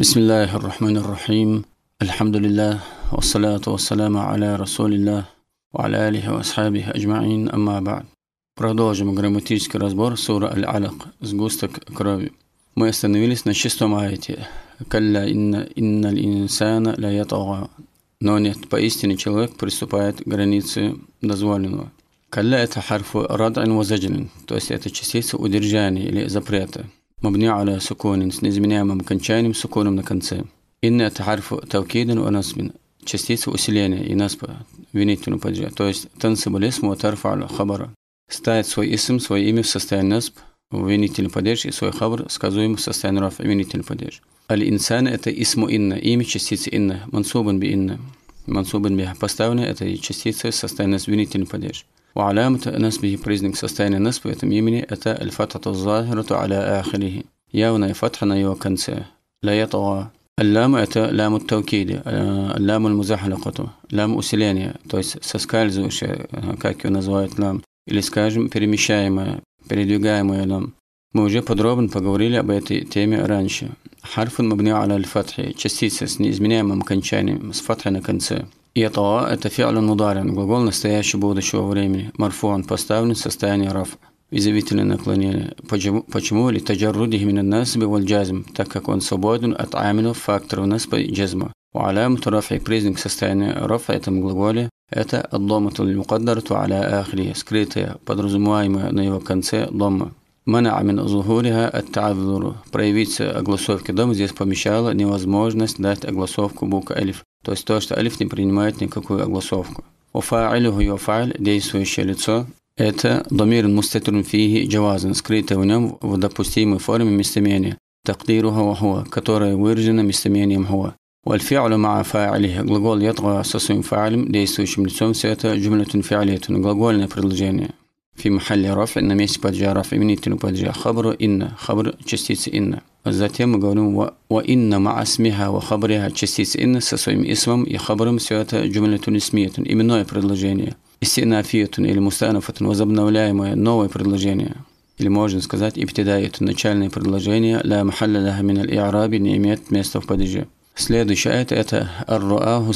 بسم الله الرحمن الرحيم الحمد لله والصلاة والسلام على رسول الله وعلى آله وأصحابه أجمعين أما بعد Продолжим грамматический разбор суры Аль-Алак, сгусток крови. Мы остановились на шестом аяте. «Калля инна инналь инсана ля ятага». Но нет, поистине человек приступает к границе дозволенного. «Калля» – это харфу рад'ан вазаджлин, то есть это частица удержания или запрета. مبني على суконин с неизменяемым окончанием суконом на конце. Инна – это харф тавкидин у насбин, частица усиления и нас винительного падежа. То есть тансибалисм у тарфа хабара. Ставит свой исм, свое имя в состояние насп, винительный падеж и свой хабр сказуем в состоянии раф, винительный падеж. Аль-инсан – это исму инна, имя частицы инна, мансубан би инна. Мансубан би поставлено – это частица состояния винительный падеж. وعلامة نسبه بريزنك سستين النصب يمني أتى الفتحة الظاهرة على آخره ياونا فتحنا يوكنسا لا يطغى اللام أتى لام التوكيد آه، اللام المزحلقة لام أسلانيا تويس سسكالزو كاكيو نزوايت لام إلي سكاجم بريمشايما بريدوغايما لام Мы уже подробно поговорили об этой теме раньше. Харфун мабни аля аль-фатхи – частица с неизменяемым окончанием, с фатхой на конце. И это – это фиалю нударин, глагол настоящего будущего времени, марфуан, поставлен в состоянии раф, изъявительное наклонение. Почему? Почему? Ли таджаррудихи минан нас валь джазм, так как он свободен от аминов факторов нас по джазма. У وعلامة رفع признак состояния в этом глаголе это الضمة المقدرة على آخره скрытая подразумеваемая на его конце дома. Манаамин зухуриха ат-та'зуру. Проявить огласовки дома здесь помещала невозможность дать огласовку буквы алиф. То есть то, что алиф не принимает никакую огласовку. Уфа'илюху юфа'иль – действующее лицо. Это домир мустатирун фиги джавазан, скрытое в нем в допустимой форме местоимения. Тактируха вахуа, которое выражено местоимением хуа. والفعل مع فاعله глагол ятва со своим фа'илем, действующим лицом, все это جملة فعلية, глагольное предложение фи махалли рафи на месте паджа рафи, именителю паджа хабру инна, хабр частица инна. Затем мы говорим ва, ва инна ма асмиха ва хабриха частица инна со своим исмом и хабром все это джумлятун исмиятун, именное предложение. Истинафиятун или мустанафатун, возобновляемое новое предложение. Или можно сказать, ибтидаетун, начальное предложение, ла махалля лаха мин аль-и'раби, не имеет места в падеже. Следующая аят это «Ар-руаху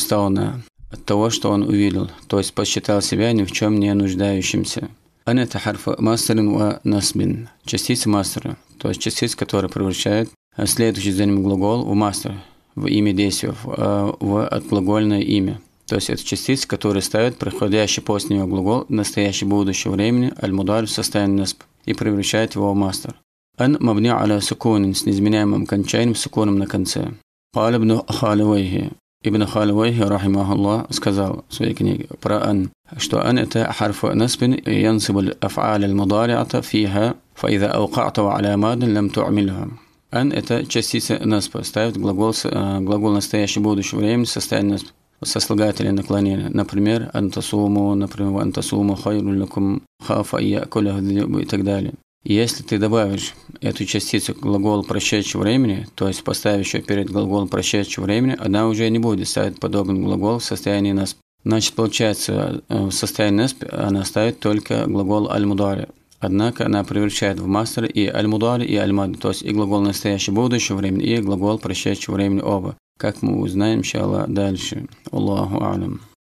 от того, что он увидел, то есть посчитал себя ни в чем не нуждающимся. Ан – это харф мастерин ва насбин, частица мастера, то есть частица, которая превращает э, следующий за ним глагол в мастер, в имя действия, в, э, в отглагольное имя. То есть это частица, которая ставит приходящий после него глагол в настоящее будущее времени, аль-мудар в состоянии насб, и превращает его в мастер. Ан мабни аля сукунин с неизменяемым кончанием сукуном на конце. Палибну халивайхи. Ибн Халвайхи, рахимах Аллах, сказал в своей книге про «ан», что «ан» – это харф наспин и янсибул янсиб аф'ал мудариата фиха, фаиза аукатава аля мадин лам ту'амилхам». «Ан» – это частица наспа, ставит глагол, глагол настоящего будущего времени, состояние наспа сослагательное наклонения. Например, «антасуму», например, «антасуму хайру лакум хафа и и так далее. Если ты добавишь эту частицу к глаголу прошедшего времени, то есть поставишь ее перед глаголом прошедшего времени, она уже не будет ставить подобный глагол в состоянии нас. Значит, получается, э, в состоянии нас она ставит только глагол аль Однако она превращает в мастер и аль и аль то есть и глагол настоящего будущего времени, и глагол прошедшего времени оба. Как мы узнаем, иншаллах, дальше. Аллаху алям.